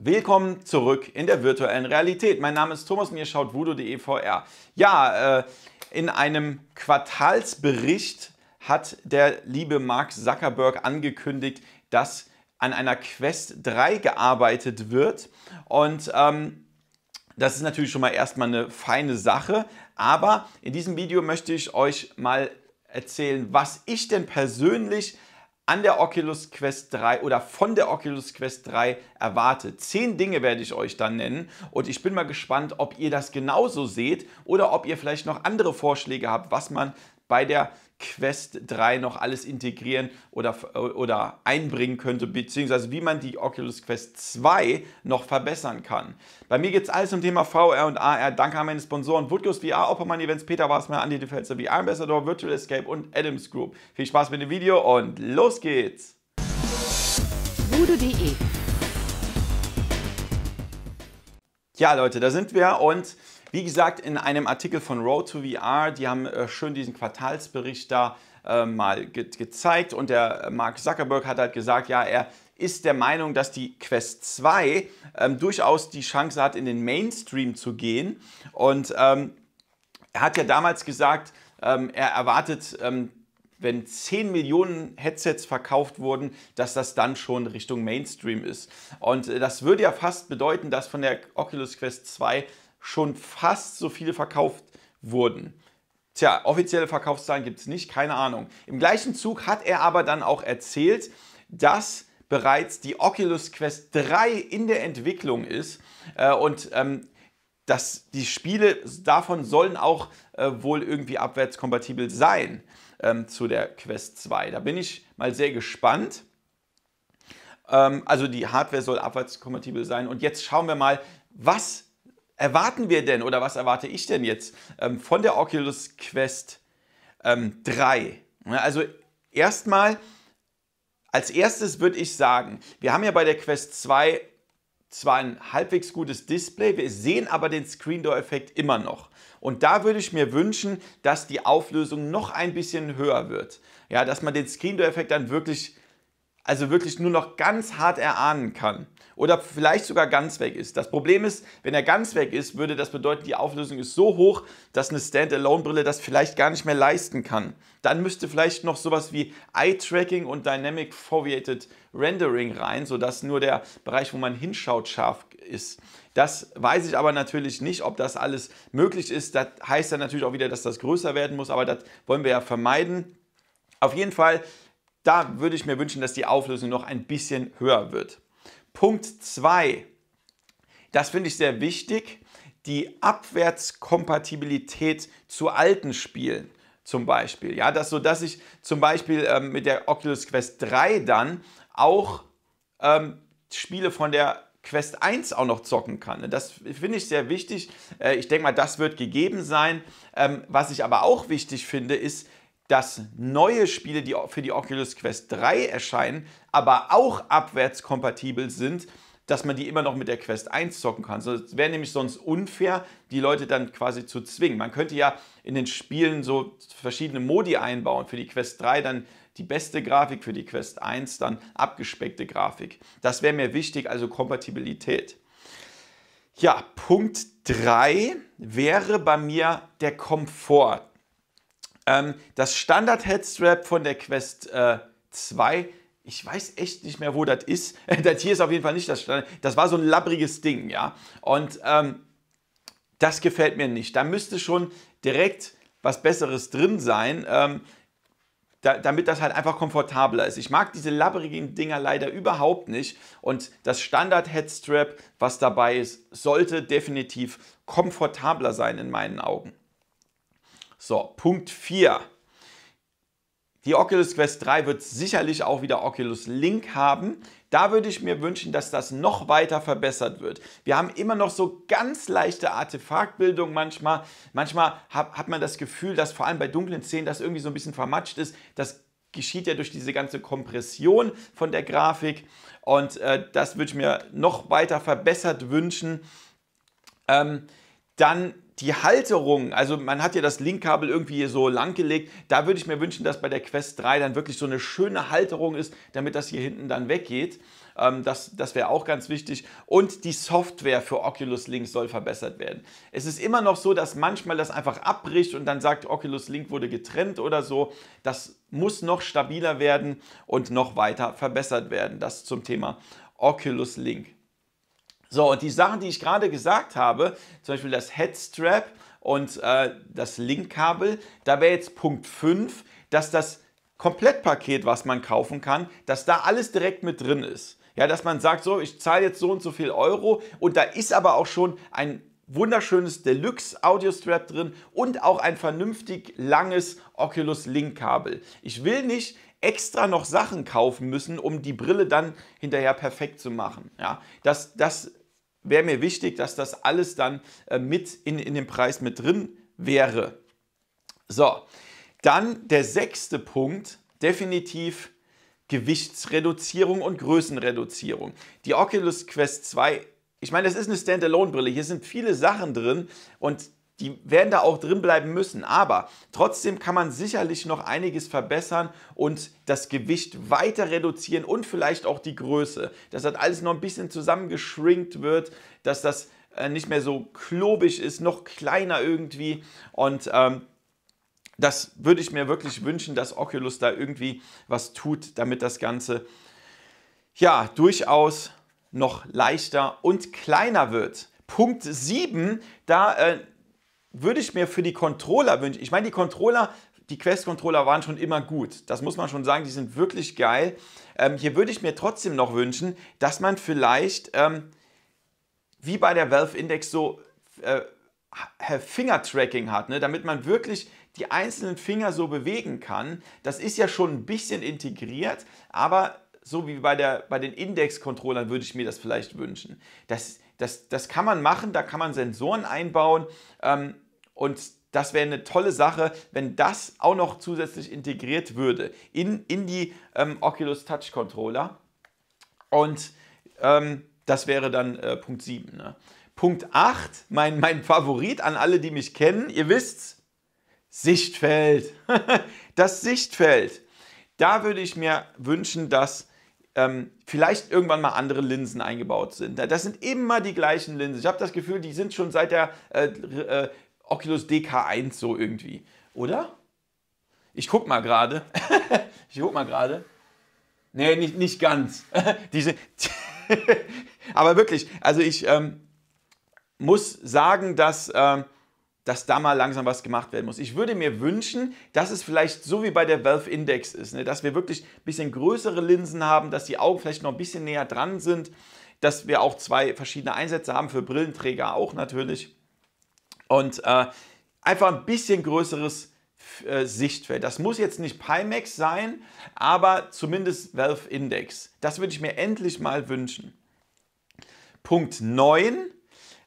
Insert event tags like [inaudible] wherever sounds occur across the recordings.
Willkommen zurück in der virtuellen Realität. Mein Name ist Thomas und ihr schaut voodoo.de VR. Ja, äh, in einem Quartalsbericht hat der liebe Mark Zuckerberg angekündigt, dass an einer Quest 3 gearbeitet wird. Und ähm, das ist natürlich schon mal erstmal eine feine Sache. Aber in diesem Video möchte ich euch mal erzählen, was ich denn persönlich an der Oculus Quest 3 oder von der Oculus Quest 3 erwartet. Zehn Dinge werde ich euch dann nennen und ich bin mal gespannt, ob ihr das genauso seht oder ob ihr vielleicht noch andere Vorschläge habt, was man bei der Quest 3 noch alles integrieren oder, äh, oder einbringen könnte, beziehungsweise wie man die Oculus Quest 2 noch verbessern kann. Bei mir geht es alles zum Thema VR und AR. Danke an meine Sponsoren Woodgos VR, Oppermann Events, Peter Wasmer, Andi Defelser, VR Ambassador, Virtual Escape und Adams Group. Viel Spaß mit dem Video und los geht's! Voodoo.de ja, Leute, da sind wir und wie gesagt, in einem Artikel von Road to VR, die haben äh, schön diesen Quartalsbericht da äh, mal ge gezeigt und der äh, Mark Zuckerberg hat halt gesagt, ja, er ist der Meinung, dass die Quest 2 ähm, durchaus die Chance hat, in den Mainstream zu gehen. Und ähm, er hat ja damals gesagt, ähm, er erwartet, ähm, wenn 10 Millionen Headsets verkauft wurden, dass das dann schon Richtung Mainstream ist. Und äh, das würde ja fast bedeuten, dass von der Oculus Quest 2 schon fast so viele verkauft wurden. Tja, offizielle Verkaufszahlen gibt es nicht, keine Ahnung. Im gleichen Zug hat er aber dann auch erzählt, dass bereits die Oculus Quest 3 in der Entwicklung ist äh, und ähm, dass die Spiele davon sollen auch äh, wohl irgendwie abwärtskompatibel sein ähm, zu der Quest 2. Da bin ich mal sehr gespannt. Ähm, also die Hardware soll abwärtskompatibel sein und jetzt schauen wir mal, was erwarten wir denn oder was erwarte ich denn jetzt ähm, von der Oculus Quest ähm, 3? Also erstmal, als erstes würde ich sagen, wir haben ja bei der Quest 2 zwar ein halbwegs gutes Display, wir sehen aber den Screen Door Effekt immer noch. Und da würde ich mir wünschen, dass die Auflösung noch ein bisschen höher wird. Ja, dass man den Screen Door Effekt dann wirklich also wirklich nur noch ganz hart erahnen kann oder vielleicht sogar ganz weg ist. Das Problem ist, wenn er ganz weg ist, würde das bedeuten, die Auflösung ist so hoch, dass eine Standalone-Brille das vielleicht gar nicht mehr leisten kann. Dann müsste vielleicht noch sowas wie Eye-Tracking und Dynamic Foveated Rendering rein, sodass nur der Bereich, wo man hinschaut, scharf ist. Das weiß ich aber natürlich nicht, ob das alles möglich ist. Das heißt dann natürlich auch wieder, dass das größer werden muss, aber das wollen wir ja vermeiden. Auf jeden Fall da würde ich mir wünschen, dass die Auflösung noch ein bisschen höher wird. Punkt 2. Das finde ich sehr wichtig. Die Abwärtskompatibilität zu alten Spielen zum Beispiel. Ja, dass, so dass ich zum Beispiel ähm, mit der Oculus Quest 3 dann auch ähm, Spiele von der Quest 1 auch noch zocken kann. Das finde ich sehr wichtig. Äh, ich denke mal, das wird gegeben sein. Ähm, was ich aber auch wichtig finde, ist, dass neue Spiele, die für die Oculus Quest 3 erscheinen, aber auch abwärtskompatibel sind, dass man die immer noch mit der Quest 1 zocken kann. So, es wäre nämlich sonst unfair, die Leute dann quasi zu zwingen. Man könnte ja in den Spielen so verschiedene Modi einbauen. Für die Quest 3 dann die beste Grafik, für die Quest 1 dann abgespeckte Grafik. Das wäre mir wichtig, also Kompatibilität. Ja, Punkt 3 wäre bei mir der Komfort. Ähm, das Standard-Headstrap von der Quest äh, 2 ich weiß echt nicht mehr, wo das ist. [laughs] Das hier ist auf jeden Fall nicht das Standard. Das war so ein labbriges Ding, ja. Und ähm, das gefällt mir nicht. Da müsste schon direkt was Besseres drin sein, ähm, da, damit das halt einfach komfortabler ist. Ich mag diese labbrigen Dinger leider überhaupt nicht. Und das Standard-Headstrap, was dabei ist, sollte definitiv komfortabler sein in meinen Augen. So, Punkt 4. Die Oculus Quest 3 wird sicherlich auch wieder Oculus Link haben. Da würde ich mir wünschen, dass das noch weiter verbessert wird. Wir haben immer noch so ganz leichte Artefaktbildung manchmal. Manchmal hat man das Gefühl, dass vor allem bei dunklen Szenen das irgendwie so ein bisschen vermatscht ist. Das geschieht ja durch diese ganze Kompression von der Grafik. Und äh, das würde ich mir noch weiter verbessert wünschen. Ähm, dann die Halterung, also man hat ja das Linkkabel irgendwie so lang gelegt, da würde ich mir wünschen, dass bei der Quest 3 dann wirklich so eine schöne Halterung ist, damit das hier hinten dann weggeht. Ähm, das das wäre auch ganz wichtig. Und die Software für Oculus Link soll verbessert werden. Es ist immer noch so, dass manchmal das einfach abbricht und dann sagt, Oculus Link wurde getrennt oder so. Das muss noch stabiler werden und noch weiter verbessert werden. Das zum Thema Oculus Link. So, und die Sachen, die ich gerade gesagt habe, zum Beispiel das Headstrap und äh, das Linkkabel, da wäre jetzt Punkt 5, dass das Komplettpaket, was man kaufen kann, dass da alles direkt mit drin ist. Ja, dass man sagt, so, ich zahle jetzt so und so viel Euro und da ist aber auch schon ein wunderschönes Deluxe Audio Strap drin und auch ein vernünftig langes Oculus Link Kabel. Ich will nicht extra noch Sachen kaufen müssen, um die Brille dann hinterher perfekt zu machen. Ja, das, das wäre mir wichtig, dass das alles dann äh, mit in, in dem Preis mit drin wäre. So, dann der sechste Punkt, definitiv Gewichtsreduzierung und Größenreduzierung. Die Oculus Quest 2, ich meine, das ist eine Standalone-Brille, hier sind viele Sachen drin und die werden da auch drin bleiben müssen. Aber trotzdem kann man sicherlich noch einiges verbessern und das Gewicht weiter reduzieren und vielleicht auch die Größe. Dass das alles noch ein bisschen zusammengeschrinkt wird, dass das äh, nicht mehr so klobig ist, noch kleiner irgendwie. Und ähm, das würde ich mir wirklich wünschen, dass Oculus da irgendwie was tut, damit das Ganze ja durchaus noch leichter und kleiner wird. Punkt 7, da äh, würde ich mir für die Controller wünschen. Ich meine, die Controller, die Quest-Controller waren schon immer gut. Das muss man schon sagen, die sind wirklich geil. Ähm, hier würde ich mir trotzdem noch wünschen, dass man vielleicht, ähm, wie bei der Valve Index, so äh, Finger-Tracking hat, ne? damit man wirklich die einzelnen Finger so bewegen kann. Das ist ja schon ein bisschen integriert, aber so wie bei, der, bei den Index-Controllern würde ich mir das vielleicht wünschen. Das das, das kann man machen, da kann man Sensoren einbauen ähm, und das wäre eine tolle Sache, wenn das auch noch zusätzlich integriert würde in, in die ähm, Oculus Touch Controller. Und ähm, das wäre dann äh, Punkt 7. Ne? Punkt 8, mein, mein Favorit an alle, die mich kennen, ihr wisst's, Sichtfeld. [laughs] das Sichtfeld. Da würde ich mir wünschen, dass ähm, vielleicht irgendwann mal andere Linsen eingebaut sind. Das sind immer die gleichen Linsen. Ich habe das Gefühl, die sind schon seit der äh, äh, Oculus DK1 so irgendwie, oder? Ich guck mal gerade. [laughs] ich guck mal gerade. Nee, nicht, nicht ganz. [laughs] Diese. [laughs] Aber wirklich, also ich ähm, muss sagen, dass. Ähm, dass da mal langsam was gemacht werden muss. Ich würde mir wünschen, dass es vielleicht so wie bei der Valve Index ist, ne? dass wir wirklich ein bisschen größere Linsen haben, dass die Augen vielleicht noch ein bisschen näher dran sind, dass wir auch zwei verschiedene Einsätze haben, für Brillenträger auch natürlich. Und äh, einfach ein bisschen größeres äh, Sichtfeld. Das muss jetzt nicht Pimax sein, aber zumindest Valve Index. Das würde ich mir endlich mal wünschen. Punkt 9.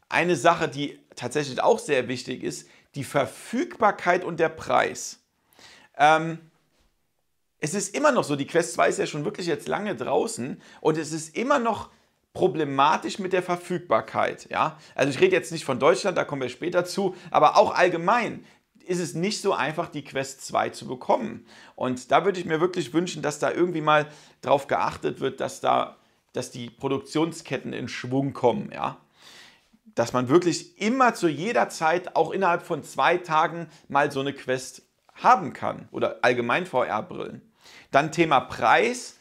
Eine Sache, die tatsächlich auch sehr wichtig ist, die Verfügbarkeit und der Preis. Ähm, es ist immer noch so, die Quest 2 ist ja schon wirklich jetzt lange draußen und es ist immer noch problematisch mit der Verfügbarkeit. Ja? Also ich rede jetzt nicht von Deutschland, da kommen wir später zu, aber auch allgemein ist es nicht so einfach, die Quest 2 zu bekommen. Und da würde ich mir wirklich wünschen, dass da irgendwie mal drauf geachtet wird, dass da dass die Produktionsketten in Schwung kommen. Ja? dass man wirklich immer zu jeder Zeit, auch innerhalb von zwei Tagen, mal so eine Quest haben kann. Oder allgemein VR-Brillen. Dann Thema Preis.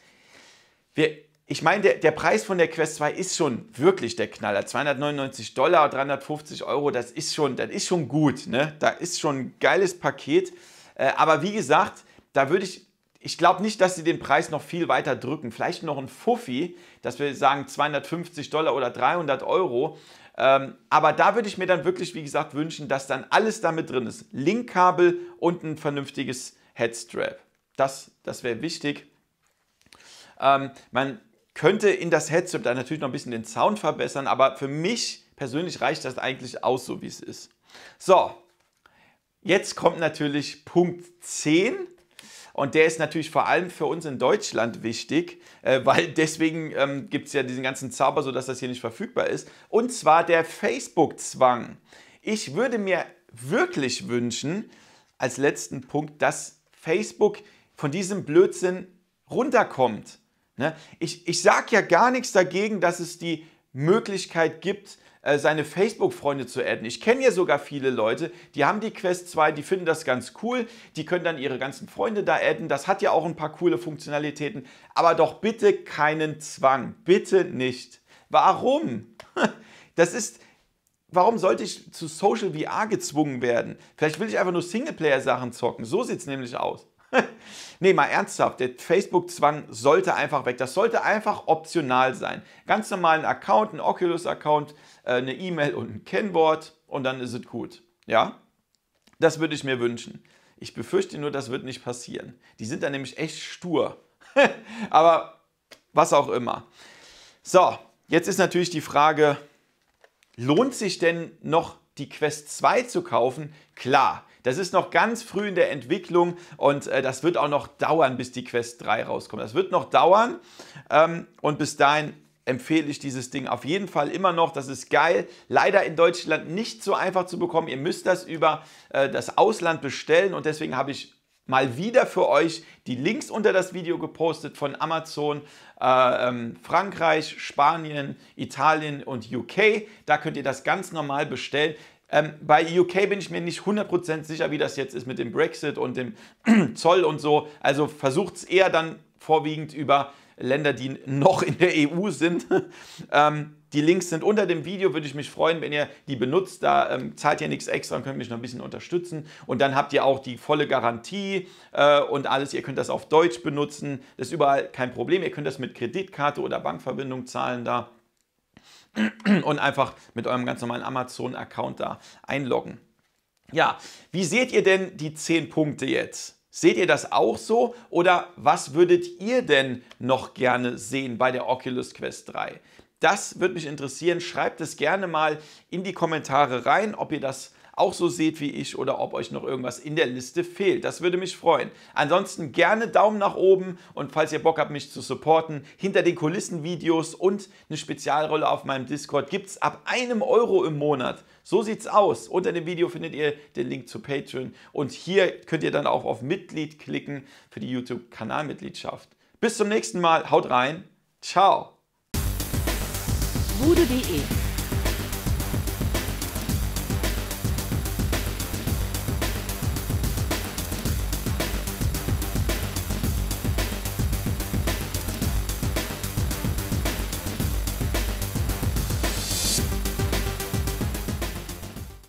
Wir, ich meine, der, der, Preis von der Quest 2 ist schon wirklich der Knaller. 299 Dollar, 350 Euro, das ist schon, das ist schon gut. Ne? Da ist schon ein geiles Paket. Äh, aber wie gesagt, da würde ich ich glaube nicht, dass sie den Preis noch viel weiter drücken. Vielleicht noch ein Fuffi, dass wir sagen 250 Dollar oder 300 Euro. Ähm, aber da würde ich mir dann wirklich, wie gesagt, wünschen, dass dann alles damit drin ist. Linkkabel und ein vernünftiges Headstrap. Das, das wäre wichtig. Ähm, man könnte in das Headstrap dann natürlich noch ein bisschen den Sound verbessern, aber für mich persönlich reicht das eigentlich aus, so wie es ist. So, jetzt kommt natürlich Punkt 10 und der ist natürlich vor allem für uns in Deutschland wichtig, äh, weil [laughs] deswegen ähm, gibt es ja diesen ganzen Zauber, sodass das hier nicht verfügbar ist. Und zwar der Facebook-Zwang. Ich würde mir wirklich wünschen, als letzten Punkt, dass Facebook von diesem Blödsinn runterkommt. Ne? Ich, ich sage ja gar nichts dagegen, dass es die Möglichkeit gibt, äh, seine Facebook-Freunde zu adden. Ich kenne ja sogar viele Leute, die haben die Quest 2, die finden das ganz cool, die können dann ihre ganzen Freunde da adden. Das hat ja auch ein paar coole Funktionalitäten, aber doch bitte keinen Zwang, bitte nicht. Warum? [laughs] Das ist, warum sollte ich zu Social VR gezwungen werden? Vielleicht will ich einfach nur Singleplayer-Sachen zocken, so sieht es nämlich aus. [laughs] nee, mal ernsthaft, der Facebook-Zwang sollte einfach weg. Das sollte einfach optional sein. Ganz normalen Account, ein Oculus-Account, äh, eine E-Mail und ein Kennwort und dann ist es gut. Ja? Das würde ich mir wünschen. Ich befürchte nur, das wird nicht passieren. Die sind da nämlich echt stur. [laughs] Aber was auch immer. So, jetzt ist natürlich die Frage, lohnt sich denn noch die Quest 2 zu kaufen, klar. Das ist noch ganz früh in der Entwicklung und äh, das wird auch noch dauern, bis die Quest 3 rauskommt. Das wird noch dauern ähm, und bis dahin empfehle ich dieses Ding auf jeden Fall immer noch. Das ist geil. Leider in Deutschland nicht so einfach zu bekommen. Ihr müsst das über äh, das Ausland bestellen und deswegen habe ich mal wieder für euch die Links unter das Video gepostet von Amazon äh, ähm, Frankreich, Spanien, Italien und UK. Da könnt ihr das ganz normal bestellen. Ähm, bei UK bin ich mir nicht 100% sicher, wie das jetzt ist mit dem Brexit und dem [clears throat] Zoll und so. Also versucht es eher dann vorwiegend über Länder, die noch in der EU sind. [laughs] ähm, die Links sind unter dem Video, würde ich mich freuen, wenn ihr die benutzt. Da ähm, zahlt ihr nichts extra und könnt mich noch ein bisschen unterstützen. Und dann habt ihr auch die volle Garantie äh, und alles. Ihr könnt das auf Deutsch benutzen. Das ist überall kein Problem. Ihr könnt das mit Kreditkarte oder Bankverbindung zahlen da. Und einfach mit eurem ganz normalen Amazon-Account da einloggen. Ja, wie seht ihr denn die 10 Punkte jetzt? Seht ihr das auch so oder was würdet ihr denn noch gerne sehen bei der Oculus Quest 3? Das würde mich interessieren. Schreibt es gerne mal in die Kommentare rein, ob ihr das auch so seht wie ich oder ob euch noch irgendwas in der Liste fehlt. Das würde mich freuen. Ansonsten gerne Daumen nach oben und falls ihr Bock habt, mich zu supporten, hinter den Kulissen Videos und eine Spezialrolle auf meinem Discord gibt es ab einem Euro im Monat. So sieht's aus. Unter dem Video findet ihr den Link zu Patreon und hier könnt ihr dann auch auf Mitglied klicken für die YouTube-Kanalmitgliedschaft. Bis zum nächsten Mal. Haut rein. Ciao. voodoo.de.